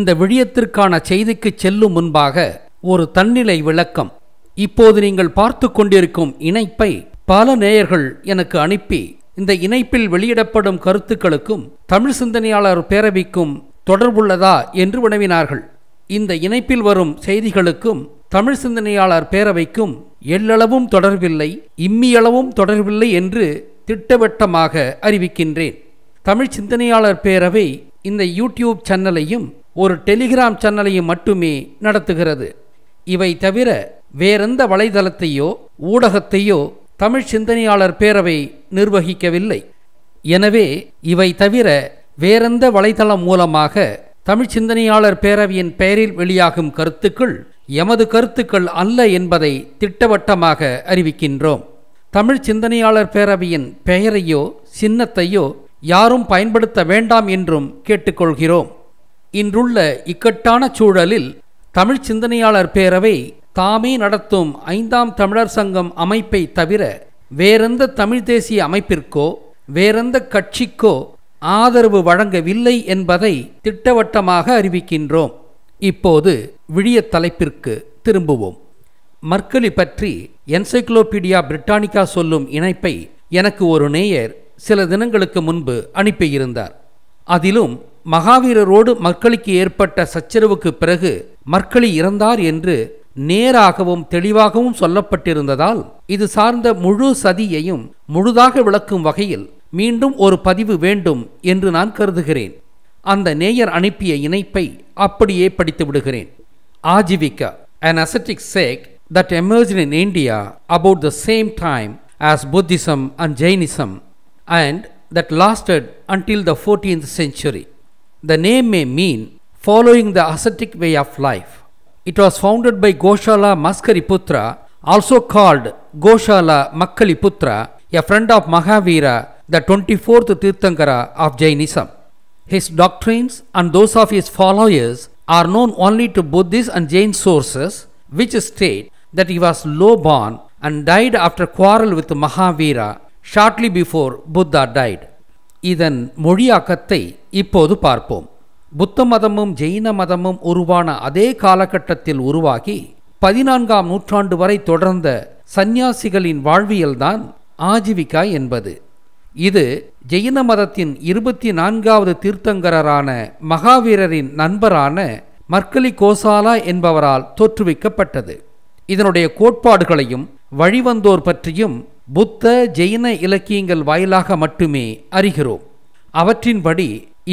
இந்த விழியத்திற்கான செய்திக்கு செல்லும் முன்பாக ஒரு தன்னிலை விளக்கம் இப்போது நீங்கள் பார்த்து கொண்டிருக்கும் இணைப்பை பல நேயர்கள் எனக்கு அனுப்பி இந்த இணைப்பில் வெளியிடப்படும் கருத்துக்களுக்கும் தமிழ் சிந்தனையாளர் பேரவைக்கும் தொடர்புள்ளதா என்று வினவினார்கள் இந்த இணைப்பில் வரும் செய்திகளுக்கும் தமிழ் சிந்தனையாளர் பேரவைக்கும் எல்லளவும் தொடர்பில்லை இம்மியளவும் தொடர்பில்லை என்று திட்டவட்டமாக அறிவிக்கின்றேன் தமிழ் சிந்தனையாளர் பேரவை இந்த யூடியூப் சேனலையும் ஒரு டெலிகிராம் சேனலையும் மட்டுமே நடத்துகிறது இவை தவிர வேறெந்த வலைதளத்தையோ ஊடகத்தையோ தமிழ் சிந்தனையாளர் பேரவை நிர்வகிக்கவில்லை எனவே இவை தவிர வேறெந்த வலைதளம் மூலமாக தமிழ் சிந்தனையாளர் பேரவையின் பெயரில் வெளியாகும் கருத்துக்கள் எமது கருத்துக்கள் அல்ல என்பதை திட்டவட்டமாக அறிவிக்கின்றோம் தமிழ் சிந்தனையாளர் பேரவையின் பெயரையோ சின்னத்தையோ யாரும் பயன்படுத்த வேண்டாம் என்றும் கேட்டுக்கொள்கிறோம் இன்றுள்ள இக்கட்டான சூழலில் தமிழ் சிந்தனையாளர் பேரவை தாமே நடத்தும் ஐந்தாம் தமிழர் சங்கம் அமைப்பை தவிர வேறெந்த தமிழ் தேசிய அமைப்பிற்கோ வேறெந்த கட்சிக்கோ ஆதரவு வழங்கவில்லை என்பதை திட்டவட்டமாக அறிவிக்கின்றோம் இப்போது விழிய தலைப்பிற்கு திரும்புவோம் மர்கலி பற்றி என்சைக்ளோபீடியா பிரிட்டானிகா சொல்லும் இணைப்பை எனக்கு ஒரு நேயர் சில தினங்களுக்கு முன்பு அனுப்பியிருந்தார் அதிலும் மகாவீரரோடு மக்களிக்கு ஏற்பட்ட சச்சரவுக்கு பிறகு மக்களை இறந்தார் என்று நேராகவும் தெளிவாகவும் சொல்லப்பட்டிருந்ததால் இது சார்ந்த முழு சதியையும் முழுதாக விளக்கும் வகையில் மீண்டும் ஒரு பதிவு வேண்டும் என்று நான் கருதுகிறேன் அந்த நேயர் அனுப்பிய இணைப்பை அப்படியே படித்து விடுகிறேன் Ajivika an ascetic sect that emerge in India about the same time as Buddhism and Jainism and that lasted until the fourteenth century The name may mean following the ascetic way of life. It was founded by Goshala Maskariputra, also called Goshala Makkaliputra, a friend of Mahavira, the 24th Tirthankara of Jainism. His doctrines and those of his followers are known only to Buddhist and Jain sources, which state that he was low born and died after quarrel with Mahavira shortly before Buddha died. இதன் மொழியாக்கத்தை இப்போது பார்ப்போம் புத்த மதமும் ஜெயின மதமும் உருவான அதே காலகட்டத்தில் உருவாகி பதினான்காம் நூற்றாண்டு வரை தொடர்ந்த சந்நியாசிகளின் வாழ்வியல்தான் ஆஜீவிகா என்பது இது ஜெயின மதத்தின் இருபத்தி நான்காவது தீர்த்தங்கரரான மகாவீரரின் நண்பரான மர்கலி கோசாலா என்பவரால் தோற்றுவிக்கப்பட்டது இதனுடைய கோட்பாடுகளையும் வழிவந்தோர் பற்றியும் புத்த ஜெயின இலக்கியங்கள் வாயிலாக மட்டுமே அறிகிறோம் அவற்றின்படி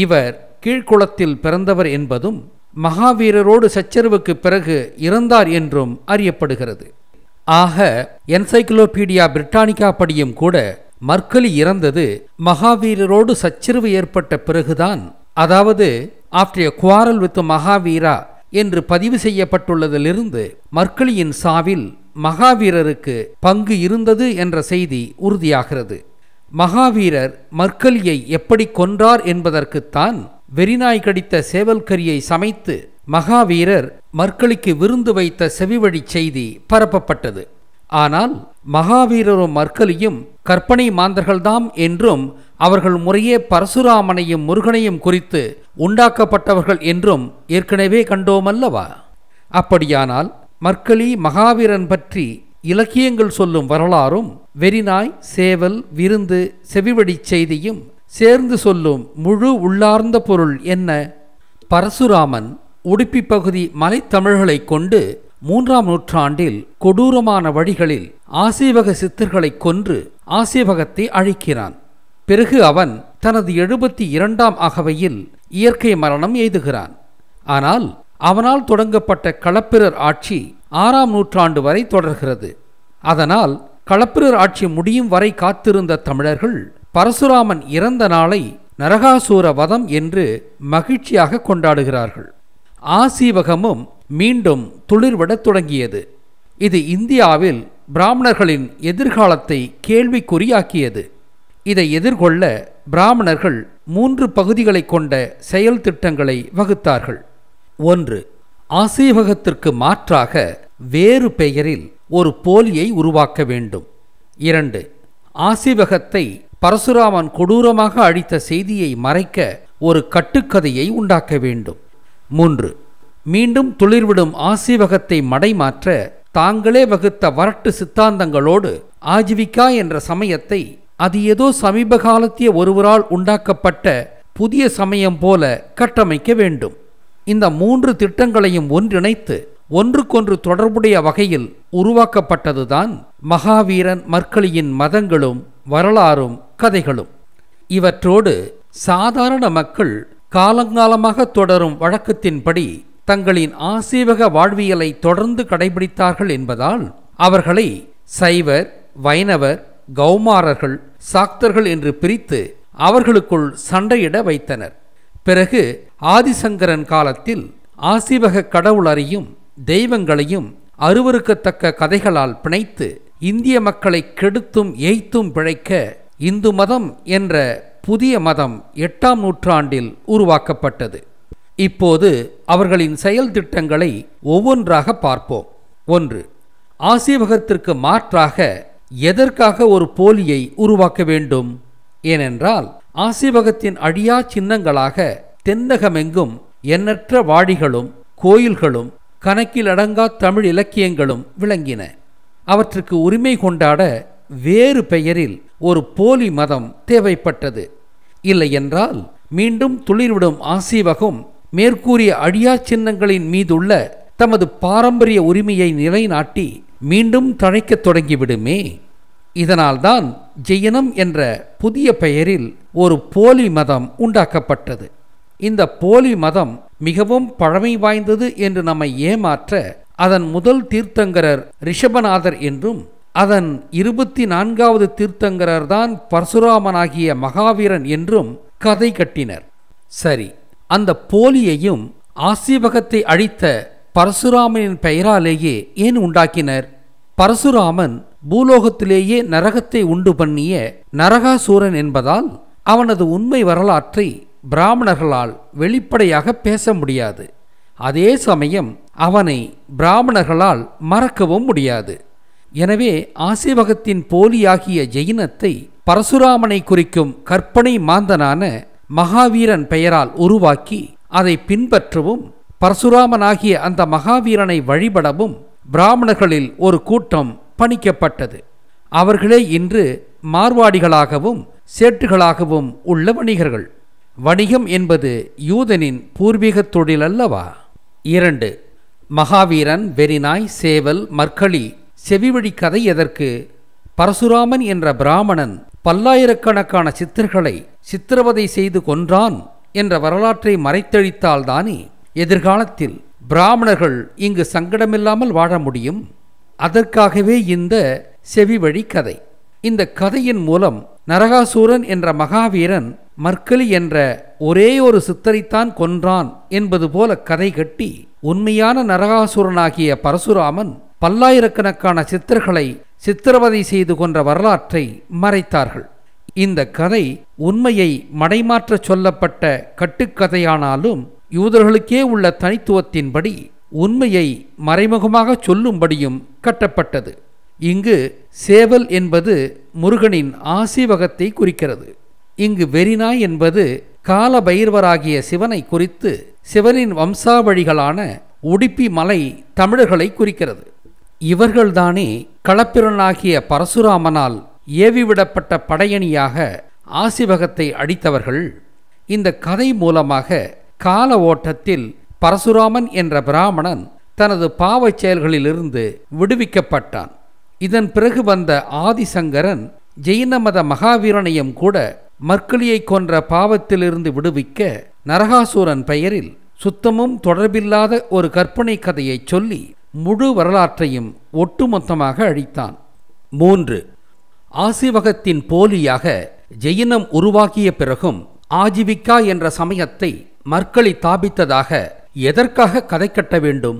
இவர் கீழ்குளத்தில் பிறந்தவர் என்பதும் மகாவீரரோடு சச்சரவுக்கு பிறகு இறந்தார் என்றும் அறியப்படுகிறது ஆக என்சைக்ளோபீடியா பிரிட்டானிகா படியும் கூட மர்க்கலி இறந்தது மகாவீரரோடு சச்சரவு ஏற்பட்ட பிறகுதான் அதாவது ஆஃப்டர் குவாரல் வித் மகாவீரா என்று பதிவு செய்யப்பட்டுள்ளதிலிருந்து மர்க்கலியின் சாவில் மகாவீரருக்கு பங்கு இருந்தது என்ற செய்தி உறுதியாகிறது மகாவீரர் மற்கலியை எப்படி கொன்றார் என்பதற்குத்தான் வெறிநாய் கடித்த சேவல்கரியை சமைத்து மகாவீரர் மற்களிக்கு விருந்து வைத்த செவிவழி செய்தி பரப்பப்பட்டது ஆனால் மகாவீரரும் மற்கலியும் கற்பனை மாந்தர்கள்தாம் என்றும் அவர்கள் முறையே பரசுராமனையும் முருகனையும் குறித்து உண்டாக்கப்பட்டவர்கள் என்றும் ஏற்கனவே கண்டோமல்லவா அப்படியானால் மர்க்கலி மகாவீரன் பற்றி இலக்கியங்கள் சொல்லும் வரலாறும் வெறிநாய் சேவல் விருந்து செவிவடி செய்தியும் சேர்ந்து சொல்லும் முழு உள்ளார்ந்த பொருள் என்ன பரசுராமன் உடுப்பி பகுதி மலைத்தமிழ்களை கொண்டு மூன்றாம் நூற்றாண்டில் கொடூரமான வழிகளில் ஆசீவக சித்தர்களை கொன்று ஆசீவகத்தை அழிக்கிறான் பிறகு அவன் தனது எழுபத்தி இரண்டாம் அகவையில் இயற்கை மரணம் எய்துகிறான் ஆனால் அவனால் தொடங்கப்பட்ட களப்பிரர் ஆட்சி ஆறாம் நூற்றாண்டு வரை தொடர்கிறது அதனால் களப்பிரர் ஆட்சி முடியும் வரை காத்திருந்த தமிழர்கள் பரசுராமன் இறந்த நாளை நரகாசூர வதம் என்று மகிழ்ச்சியாக கொண்டாடுகிறார்கள் ஆசீவகமும் மீண்டும் துளிர்விடத் தொடங்கியது இது இந்தியாவில் பிராமணர்களின் எதிர்காலத்தை கேள்விக்குறியாக்கியது இதை எதிர்கொள்ள பிராமணர்கள் மூன்று பகுதிகளை கொண்ட செயல் திட்டங்களை வகுத்தார்கள் ஒன்று ஆசீவகத்திற்கு மாற்றாக வேறு பெயரில் ஒரு போலியை உருவாக்க வேண்டும் இரண்டு ஆசீவகத்தை பரசுராமன் கொடூரமாக அழித்த செய்தியை மறைக்க ஒரு கட்டுக்கதையை உண்டாக்க வேண்டும் மூன்று மீண்டும் துளிர்விடும் ஆசீவகத்தை மடைமாற்ற தாங்களே வகுத்த வரட்டு சித்தாந்தங்களோடு ஆஜீவிகா என்ற சமயத்தை அது ஏதோ சமீப காலத்திய ஒருவரால் உண்டாக்கப்பட்ட புதிய சமயம் போல கட்டமைக்க வேண்டும் இந்த மூன்று திட்டங்களையும் ஒன்றிணைத்து ஒன்றுக்கொன்று தொடர்புடைய வகையில் உருவாக்கப்பட்டதுதான் மகாவீரன் மற்களியின் மதங்களும் வரலாறும் கதைகளும் இவற்றோடு சாதாரண மக்கள் காலங்காலமாக தொடரும் வழக்கத்தின்படி தங்களின் ஆசீவக வாழ்வியலை தொடர்ந்து கடைபிடித்தார்கள் என்பதால் அவர்களை சைவர் வைணவர் கௌமாரர்கள் சாக்தர்கள் என்று பிரித்து அவர்களுக்குள் சண்டையிட வைத்தனர் பிறகு ஆதிசங்கரன் காலத்தில் ஆசிவக கடவுளரையும் தெய்வங்களையும் அருவருக்கத்தக்க கதைகளால் பிணைத்து இந்திய மக்களை கெடுத்தும் ஏய்த்தும் பிழைக்க இந்து மதம் என்ற புதிய மதம் எட்டாம் நூற்றாண்டில் உருவாக்கப்பட்டது இப்போது அவர்களின் செயல் திட்டங்களை ஒவ்வொன்றாக பார்ப்போம் ஒன்று ஆசீவகத்திற்கு மாற்றாக எதற்காக ஒரு போலியை உருவாக்க வேண்டும் ஏனென்றால் ஆசிவகத்தின் அழியா சின்னங்களாக தென்னகமெங்கும் எண்ணற்ற வாடிகளும் கோயில்களும் அடங்கா தமிழ் இலக்கியங்களும் விளங்கின அவற்றுக்கு உரிமை கொண்டாட வேறு பெயரில் ஒரு போலி மதம் தேவைப்பட்டது இல்லையென்றால் மீண்டும் துளிர்விடும் ஆசீவகம் மேற்கூறிய அழியா சின்னங்களின் மீதுள்ள தமது பாரம்பரிய உரிமையை நிலைநாட்டி மீண்டும் தழைக்கத் தொடங்கிவிடுமே இதனால்தான் ஜெயினம் என்ற புதிய பெயரில் ஒரு போலி மதம் உண்டாக்கப்பட்டது இந்த போலி மதம் மிகவும் பழமை வாய்ந்தது என்று நம்மை ஏமாற்ற அதன் முதல் தீர்த்தங்கரர் ரிஷபநாதர் என்றும் அதன் இருபத்தி நான்காவது தீர்த்தங்கரர் தான் பரசுராமனாகிய மகாவீரன் என்றும் கதை கட்டினர் சரி அந்த போலியையும் ஆசீபகத்தை அழித்த பரசுராமனின் பெயராலேயே ஏன் உண்டாக்கினர் பரசுராமன் பூலோகத்திலேயே நரகத்தை உண்டு பண்ணிய நரகாசூரன் என்பதால் அவனது உண்மை வரலாற்றை பிராமணர்களால் வெளிப்படையாக பேச முடியாது அதே சமயம் அவனை பிராமணர்களால் மறக்கவும் முடியாது எனவே ஆசிவகத்தின் போலியாகிய ஜெயினத்தை பரசுராமனை குறிக்கும் கற்பனை மாந்தனான மகாவீரன் பெயரால் உருவாக்கி அதை பின்பற்றவும் பரசுராமனாகிய அந்த மகாவீரனை வழிபடவும் பிராமணர்களில் ஒரு கூட்டம் பணிக்கப்பட்டது அவர்களே இன்று மார்வாடிகளாகவும் சேட்டுகளாகவும் உள்ள வணிகர்கள் வணிகம் என்பது யூதனின் பூர்வீக தொழில் அல்லவா இரண்டு மகாவீரன் வெறிநாய் சேவல் மற்களி செவிவழி கதை எதற்கு பரசுராமன் என்ற பிராமணன் பல்லாயிரக்கணக்கான சித்தர்களை சித்திரவதை செய்து கொன்றான் என்ற வரலாற்றை மறைத்தழித்தால்தானே எதிர்காலத்தில் பிராமணர்கள் இங்கு சங்கடமில்லாமல் வாழ முடியும் அதற்காகவே இந்த செவி வழி கதை இந்த கதையின் மூலம் நரகாசூரன் என்ற மகாவீரன் மர்க்கலி என்ற ஒரே ஒரு சித்தரைத்தான் கொன்றான் என்பது போல கதை கட்டி உண்மையான நரகாசுரனாகிய பரசுராமன் பல்லாயிரக்கணக்கான சித்தர்களை சித்திரவதை செய்து கொன்ற வரலாற்றை மறைத்தார்கள் இந்த கதை உண்மையை மடைமாற்ற சொல்லப்பட்ட கட்டுக்கதையானாலும் யூதர்களுக்கே உள்ள தனித்துவத்தின்படி உண்மையை மறைமுகமாக சொல்லும்படியும் கட்டப்பட்டது இங்கு சேவல் என்பது முருகனின் ஆசீவகத்தை குறிக்கிறது இங்கு வெறிநாய் என்பது கால பைரவராகிய சிவனை குறித்து சிவனின் வம்சாவழிகளான உடுப்பி மலை தமிழர்களை குறிக்கிறது இவர்கள்தானே களப்பிரனாகிய பரசுராமனால் ஏவிவிடப்பட்ட படையணியாக ஆசிவகத்தை அடித்தவர்கள் இந்த கதை மூலமாக கால ஓட்டத்தில் பரசுராமன் என்ற பிராமணன் தனது பாவச் செயல்களிலிருந்து விடுவிக்கப்பட்டான் இதன் பிறகு வந்த ஆதிசங்கரன் ஜெயின மத மகாவீரனையும் கூட மற்களியை கொன்ற பாவத்திலிருந்து விடுவிக்க நரகாசூரன் பெயரில் சுத்தமும் தொடர்பில்லாத ஒரு கற்பனை கதையை சொல்லி முழு வரலாற்றையும் ஒட்டுமொத்தமாக அழித்தான் மூன்று ஆசிவகத்தின் போலியாக ஜெயினம் உருவாகிய பிறகும் ஆஜீவிகா என்ற சமயத்தை மர்க்களி தாபித்ததாக எதற்காக கதை கட்ட வேண்டும்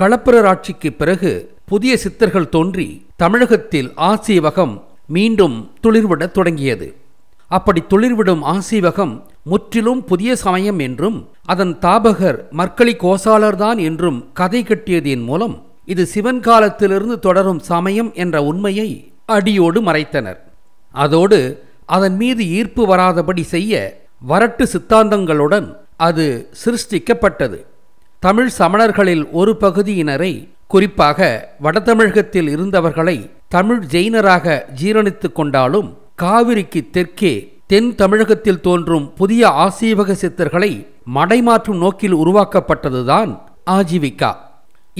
களப்பிரர் ஆட்சிக்கு பிறகு புதிய சித்தர்கள் தோன்றி தமிழகத்தில் ஆசீவகம் மீண்டும் துளிர்விடத் தொடங்கியது அப்படி துளிர்விடும் ஆசீவகம் முற்றிலும் புதிய சமயம் என்றும் அதன் தாபகர் மற்களி கோசாலர்தான் என்றும் கதை கட்டியதின் மூலம் இது சிவன் காலத்திலிருந்து தொடரும் சமயம் என்ற உண்மையை அடியோடு மறைத்தனர் அதோடு அதன் மீது ஈர்ப்பு வராதபடி செய்ய வரட்டு சித்தாந்தங்களுடன் அது சிருஷ்டிக்கப்பட்டது தமிழ் சமணர்களில் ஒரு பகுதியினரை குறிப்பாக வடதமிழகத்தில் இருந்தவர்களை தமிழ் ஜெயினராக ஜீரணித்து கொண்டாலும் காவிரிக்கு தெற்கே தென் தமிழகத்தில் தோன்றும் புதிய ஆசீவக சித்தர்களை மடைமாற்றும் நோக்கில் உருவாக்கப்பட்டதுதான் ஆஜீவிகா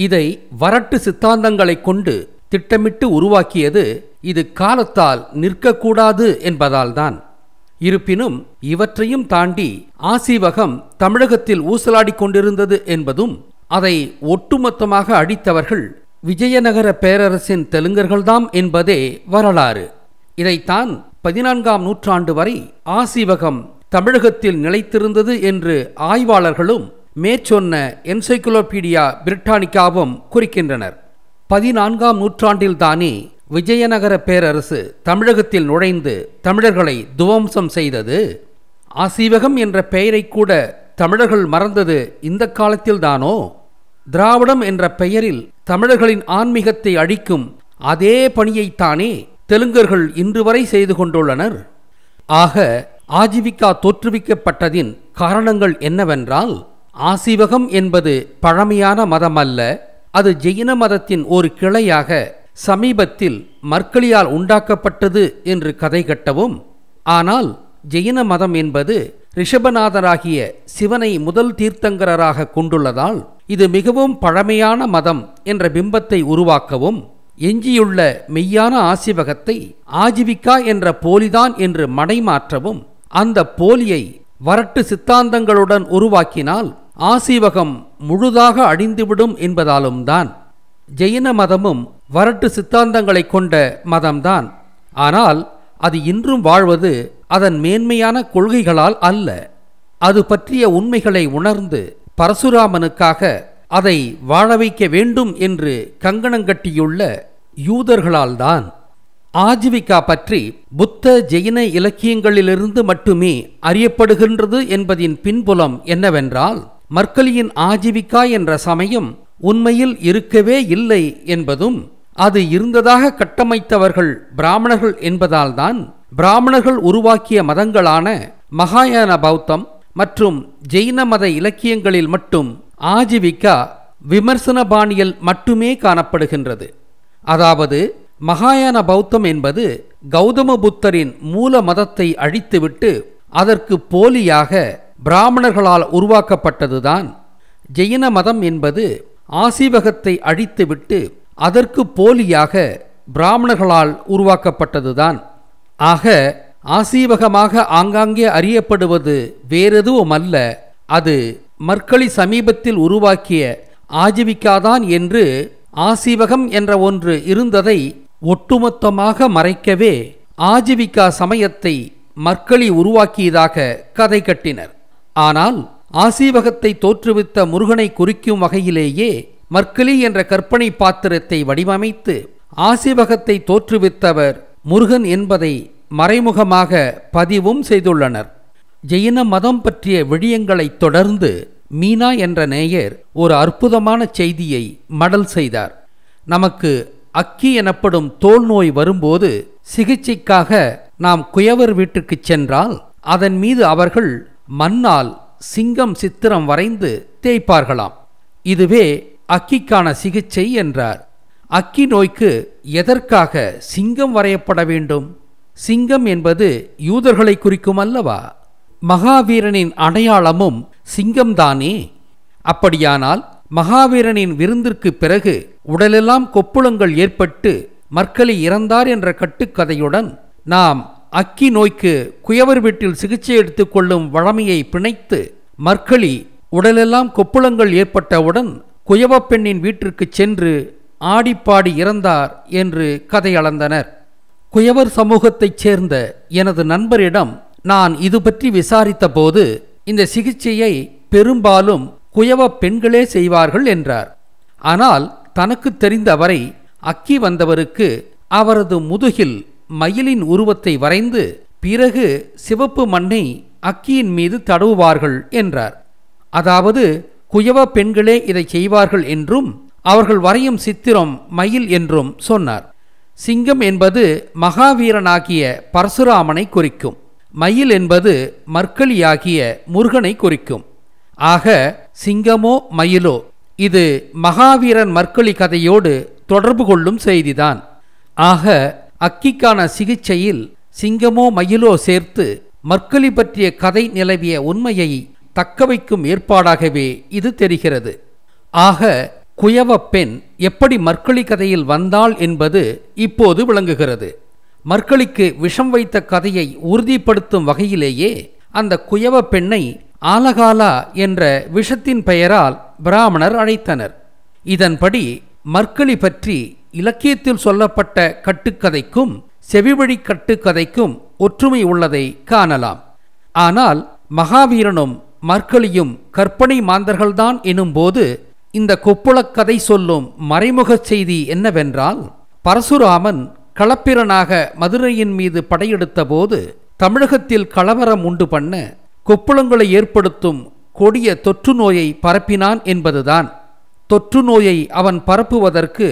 இதை வரட்டு சித்தாந்தங்களை கொண்டு திட்டமிட்டு உருவாக்கியது இது காலத்தால் நிற்கக்கூடாது என்பதால்தான் இருப்பினும் இவற்றையும் தாண்டி ஆசீவகம் தமிழகத்தில் ஊசலாடி கொண்டிருந்தது என்பதும் அதை ஒட்டுமொத்தமாக அழித்தவர்கள் விஜயநகர பேரரசின் தெலுங்கர்கள்தாம் என்பதே வரலாறு இதைத்தான் பதினான்காம் நூற்றாண்டு வரை ஆசீவகம் தமிழகத்தில் நிலைத்திருந்தது என்று ஆய்வாளர்களும் மேற்சொன்ன என்சைக்குலோபீடியா பிரிட்டானிக்காவும் குறிக்கின்றனர் பதினான்காம் நூற்றாண்டில்தானே விஜயநகர பேரரசு தமிழகத்தில் நுழைந்து தமிழர்களை துவம்சம் செய்தது ஆசீவகம் என்ற பெயரை கூட தமிழர்கள் மறந்தது இந்த காலத்தில்தானோ திராவிடம் என்ற பெயரில் தமிழர்களின் ஆன்மீகத்தை அழிக்கும் அதே பணியைத்தானே தெலுங்கர்கள் இன்று வரை செய்து கொண்டுள்ளனர் ஆக ஆஜீவிகா தோற்றுவிக்கப்பட்டதின் காரணங்கள் என்னவென்றால் ஆசீவகம் என்பது பழமையான மதம் அல்ல அது ஜெயின மதத்தின் ஒரு கிளையாக சமீபத்தில் மர்க்களியால் உண்டாக்கப்பட்டது என்று கதை கட்டவும் ஆனால் ஜெயின மதம் என்பது ரிஷபநாதராகிய சிவனை முதல் தீர்த்தங்கரராக கொண்டுள்ளதால் இது மிகவும் பழமையான மதம் என்ற பிம்பத்தை உருவாக்கவும் எஞ்சியுள்ள மெய்யான ஆசிவகத்தை ஆஜீவிகா என்ற போலிதான் என்று மடைமாற்றவும் அந்த போலியை வரட்டு சித்தாந்தங்களுடன் உருவாக்கினால் ஆசீவகம் முழுதாக அழிந்துவிடும் என்பதாலும் தான் ஜெயின மதமும் வரட்டு சித்தாந்தங்களை கொண்ட மதம்தான் ஆனால் அது இன்றும் வாழ்வது அதன் மேன்மையான கொள்கைகளால் அல்ல அது பற்றிய உண்மைகளை உணர்ந்து பரசுராமனுக்காக அதை வாழ வைக்க வேண்டும் என்று கங்கணங்கட்டியுள்ள யூதர்களால்தான் ஆஜீவிகா பற்றி புத்த ஜெயின இலக்கியங்களிலிருந்து மட்டுமே அறியப்படுகின்றது என்பதின் பின்புலம் என்னவென்றால் மர்க்கலியின் ஆஜீவிகா என்ற சமயம் உண்மையில் இருக்கவே இல்லை என்பதும் அது இருந்ததாக கட்டமைத்தவர்கள் பிராமணர்கள் என்பதால்தான் பிராமணர்கள் உருவாக்கிய மதங்களான மகாயான பௌத்தம் மற்றும் ஜெயின மத இலக்கியங்களில் மட்டும் ஆஜீவிகா விமர்சன பாணியில் மட்டுமே காணப்படுகின்றது அதாவது மகாயான பௌத்தம் என்பது கௌதம புத்தரின் மூல மதத்தை அழித்துவிட்டு அதற்கு போலியாக பிராமணர்களால் உருவாக்கப்பட்டதுதான் ஜெயின மதம் என்பது ஆசீவகத்தை அழித்துவிட்டு அதற்கு போலியாக பிராமணர்களால் உருவாக்கப்பட்டதுதான் ஆக ஆசீவகமாக ஆங்காங்கே அறியப்படுவது வேறெதுவும் அல்ல அது மற்களி சமீபத்தில் உருவாக்கிய ஆஜீவிக்காதான் என்று ஆசீவகம் என்ற ஒன்று இருந்ததை ஒட்டுமொத்தமாக மறைக்கவே ஆஜீவிகா சமயத்தை மற்களி உருவாக்கியதாக கதை கட்டினர் ஆனால் ஆசீவகத்தை தோற்றுவித்த முருகனை குறிக்கும் வகையிலேயே மர்க்கலி என்ற கற்பனை பாத்திரத்தை வடிவமைத்து ஆசிவகத்தை தோற்றுவித்தவர் முருகன் என்பதை மறைமுகமாக பதிவும் செய்துள்ளனர் ஜெயின மதம் பற்றிய விடயங்களைத் தொடர்ந்து மீனா என்ற நேயர் ஒரு அற்புதமான செய்தியை மடல் செய்தார் நமக்கு அக்கி எனப்படும் தோல் நோய் வரும்போது சிகிச்சைக்காக நாம் குயவர் வீட்டுக்கு சென்றால் அதன் மீது அவர்கள் மண்ணால் சிங்கம் சித்திரம் வரைந்து தேய்ப்பார்களாம் இதுவே அக்கிக்கான சிகிச்சை என்றார் அக்கி நோய்க்கு எதற்காக சிங்கம் வரையப்பட வேண்டும் சிங்கம் என்பது யூதர்களை குறிக்கும் அல்லவா மகாவீரனின் அடையாளமும் சிங்கம்தானே அப்படியானால் மகாவீரனின் விருந்திற்கு பிறகு உடலெல்லாம் கொப்புளங்கள் ஏற்பட்டு மற்களி இறந்தார் என்ற கட்டுக்கதையுடன் நாம் அக்கி நோய்க்கு குயவர் வீட்டில் சிகிச்சை எடுத்துக்கொள்ளும் வழமையை பிணைத்து மற்களி உடலெல்லாம் கொப்புளங்கள் ஏற்பட்டவுடன் குயவப்பெண்ணின் வீட்டிற்கு சென்று ஆடிப்பாடி இறந்தார் என்று கதையளந்தனர் குயவர் சமூகத்தைச் சேர்ந்த எனது நண்பரிடம் நான் இது பற்றி விசாரித்த போது இந்த சிகிச்சையை பெரும்பாலும் குயவ பெண்களே செய்வார்கள் என்றார் ஆனால் தனக்கு தெரிந்தவரை அக்கி வந்தவருக்கு அவரது முதுகில் மயிலின் உருவத்தை வரைந்து பிறகு சிவப்பு மண்ணை அக்கியின் மீது தடவுவார்கள் என்றார் அதாவது குயவ பெண்களே இதை செய்வார்கள் என்றும் அவர்கள் வரையும் சித்திரம் மயில் என்றும் சொன்னார் சிங்கம் என்பது மகாவீரனாகிய பரசுராமனை குறிக்கும் மயில் என்பது மர்க்கலியாகிய முருகனை குறிக்கும் ஆக சிங்கமோ மயிலோ இது மகாவீரன் மற்களி கதையோடு தொடர்பு கொள்ளும் செய்திதான் ஆக அக்கிக்கான சிகிச்சையில் சிங்கமோ மயிலோ சேர்த்து மர்க்கலி பற்றிய கதை நிலவிய உண்மையை தக்கவைக்கும் ஏற்பாடாகவே இது தெரிகிறது ஆக குயவ பெண் எப்படி மற்களி கதையில் வந்தாள் என்பது இப்போது விளங்குகிறது மற்களிக்கு விஷம் வைத்த கதையை உறுதிப்படுத்தும் வகையிலேயே அந்த குயவ பெண்ணை ஆலகாலா என்ற விஷத்தின் பெயரால் பிராமணர் அழைத்தனர் இதன்படி மற்களி பற்றி இலக்கியத்தில் சொல்லப்பட்ட கட்டுக்கதைக்கும் செவிவழி கட்டுக்கதைக்கும் ஒற்றுமை உள்ளதை காணலாம் ஆனால் மகாவீரனும் மற்களியும் கற்பனை மாந்தர்கள்தான் எனும்போது இந்த கொப்புளக்கதை சொல்லும் மறைமுகச் செய்தி என்னவென்றால் பரசுராமன் களப்பிரனாக மதுரையின் மீது படையெடுத்த போது தமிழகத்தில் கலவரம் உண்டு பண்ண கொப்புளங்களை ஏற்படுத்தும் கொடிய தொற்று நோயை பரப்பினான் என்பதுதான் தொற்று நோயை அவன் பரப்புவதற்கு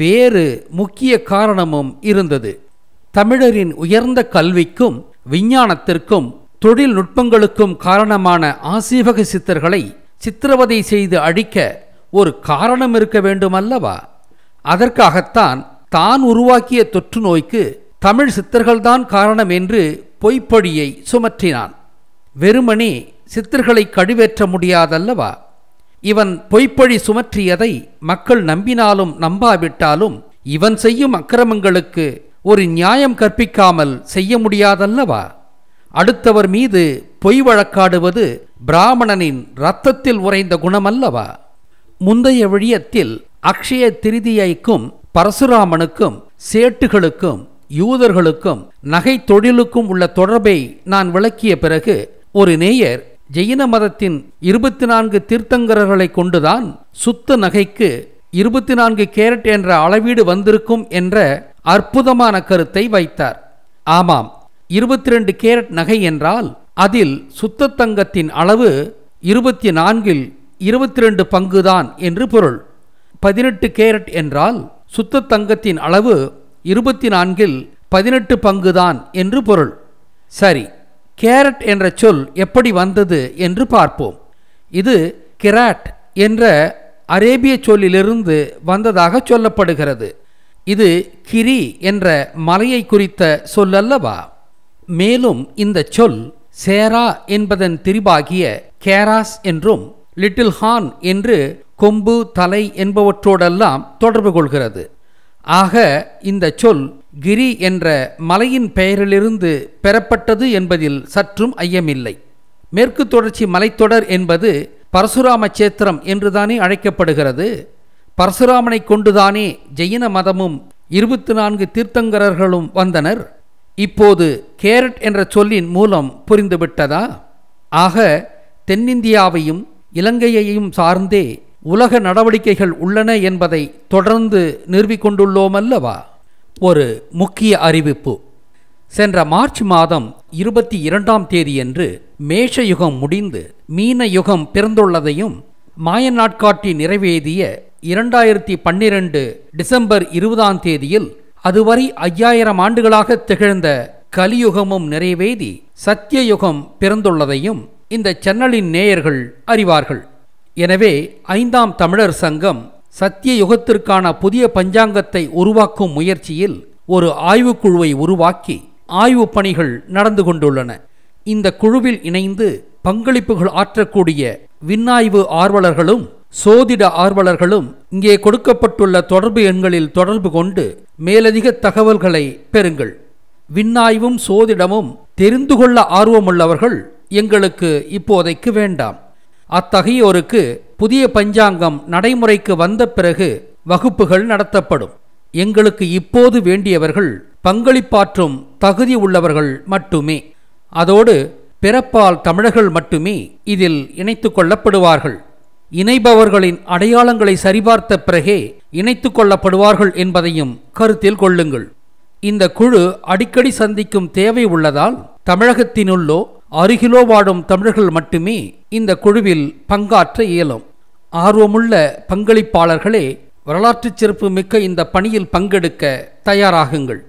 வேறு முக்கிய காரணமும் இருந்தது தமிழரின் உயர்ந்த கல்விக்கும் விஞ்ஞானத்திற்கும் தொழில்நுட்பங்களுக்கும் காரணமான ஆசீவக சித்தர்களை சித்திரவதை செய்து அழிக்க ஒரு காரணம் இருக்க வேண்டுமல்லவா அதற்காகத்தான் தான் உருவாக்கிய தொற்று நோய்க்கு தமிழ் சித்தர்கள்தான் காரணம் என்று பொய்ப்பொழியை சுமற்றினான் வெறுமனே சித்தர்களை கழிவேற்ற முடியாதல்லவா இவன் பொய்ப்பொழி சுமற்றியதை மக்கள் நம்பினாலும் நம்பாவிட்டாலும் இவன் செய்யும் அக்கிரமங்களுக்கு ஒரு நியாயம் கற்பிக்காமல் செய்ய முடியாதல்லவா அடுத்தவர் மீது பொய் வழக்காடுவது பிராமணனின் இரத்தத்தில் உறைந்த குணமல்லவா முந்தைய விழியத்தில் அக்ஷய திருதியைக்கும் பரசுராமனுக்கும் சேட்டுகளுக்கும் யூதர்களுக்கும் நகை தொழிலுக்கும் உள்ள தொடர்பை நான் விளக்கிய பிறகு ஒரு நேயர் ஜெயின மதத்தின் இருபத்தி நான்கு தீர்த்தங்கரர்களை கொண்டுதான் சுத்த நகைக்கு இருபத்தி நான்கு கேரட் என்ற அளவீடு வந்திருக்கும் என்ற அற்புதமான கருத்தை வைத்தார் ஆமாம் இருபத்தி ரெண்டு கேரட் நகை என்றால் அதில் சுத்த தங்கத்தின் அளவு இருபத்தி நான்கில் இருபத்தி ரெண்டு பங்குதான் என்று பொருள் பதினெட்டு கேரட் என்றால் சுத்த தங்கத்தின் அளவு இருபத்தி நான்கில் பதினெட்டு பங்குதான் என்று பொருள் சரி கேரட் என்ற சொல் எப்படி வந்தது என்று பார்ப்போம் இது கிராட் என்ற அரேபிய சொல்லிலிருந்து வந்ததாக சொல்லப்படுகிறது இது கிரி என்ற மலையை குறித்த சொல்லல்லவா மேலும் இந்த சொல் சேரா என்பதன் திரிபாகிய கேராஸ் என்றும் லிட்டில் ஹான் என்று கொம்பு தலை என்பவற்றோடெல்லாம் தொடர்பு கொள்கிறது ஆக இந்த சொல் கிரி என்ற மலையின் பெயரிலிருந்து பெறப்பட்டது என்பதில் சற்றும் ஐயமில்லை மேற்கு தொடர்ச்சி மலைத்தொடர் என்பது பரசுராம சேத்திரம் என்றுதானே அழைக்கப்படுகிறது பரசுராமனை கொண்டுதானே ஜெயின மதமும் இருபத்தி நான்கு தீர்த்தங்கரர்களும் வந்தனர் இப்போது கேரட் என்ற சொல்லின் மூலம் புரிந்துவிட்டதா ஆக தென்னிந்தியாவையும் இலங்கையையும் சார்ந்தே உலக நடவடிக்கைகள் உள்ளன என்பதை தொடர்ந்து நிறுவிக்கொண்டுள்ளோமல்லவா ஒரு முக்கிய அறிவிப்பு சென்ற மார்ச் மாதம் இருபத்தி இரண்டாம் தேதியன்று மேஷ யுகம் முடிந்து மீன யுகம் பிறந்துள்ளதையும் மாய நாட்காட்டி நிறைவேதிய இரண்டாயிரத்தி பன்னிரண்டு டிசம்பர் இருபதாம் தேதியில் அதுவரை ஐயாயிரம் ஆண்டுகளாக திகழ்ந்த கலியுகமும் நிறைவேதி சத்தியயுகம் பிறந்துள்ளதையும் இந்த சென்னலின் நேயர்கள் அறிவார்கள் எனவே ஐந்தாம் தமிழர் சங்கம் சத்தியயுகத்திற்கான புதிய பஞ்சாங்கத்தை உருவாக்கும் முயற்சியில் ஒரு ஆய்வுக்குழுவை உருவாக்கி ஆய்வுப் பணிகள் நடந்து கொண்டுள்ளன இந்த குழுவில் இணைந்து பங்களிப்புகள் ஆற்றக்கூடிய விண்ணாய்வு ஆர்வலர்களும் சோதிட ஆர்வலர்களும் இங்கே கொடுக்கப்பட்டுள்ள தொடர்பு எண்களில் தொடர்பு கொண்டு மேலதிக தகவல்களை பெறுங்கள் விண்ணாய்வும் சோதிடமும் தெரிந்து கொள்ள ஆர்வமுள்ளவர்கள் எங்களுக்கு இப்போதைக்கு வேண்டாம் அத்தகையோருக்கு புதிய பஞ்சாங்கம் நடைமுறைக்கு வந்த பிறகு வகுப்புகள் நடத்தப்படும் எங்களுக்கு இப்போது வேண்டியவர்கள் பங்களிப்பாற்றும் தகுதி உள்ளவர்கள் மட்டுமே அதோடு பிறப்பால் தமிழர்கள் மட்டுமே இதில் இணைத்து கொள்ளப்படுவார்கள் இணைபவர்களின் அடையாளங்களை சரிபார்த்த பிறகே இணைத்து கொள்ளப்படுவார்கள் என்பதையும் கருத்தில் கொள்ளுங்கள் இந்த குழு அடிக்கடி சந்திக்கும் தேவை உள்ளதால் தமிழகத்தினுள்ளோ அருகிலோ வாடும் தமிழர்கள் மட்டுமே இந்த குழுவில் பங்காற்ற இயலும் ஆர்வமுள்ள பங்களிப்பாளர்களே வரலாற்று சிறப்பு மிக்க இந்த பணியில் பங்கெடுக்க தயாராகுங்கள்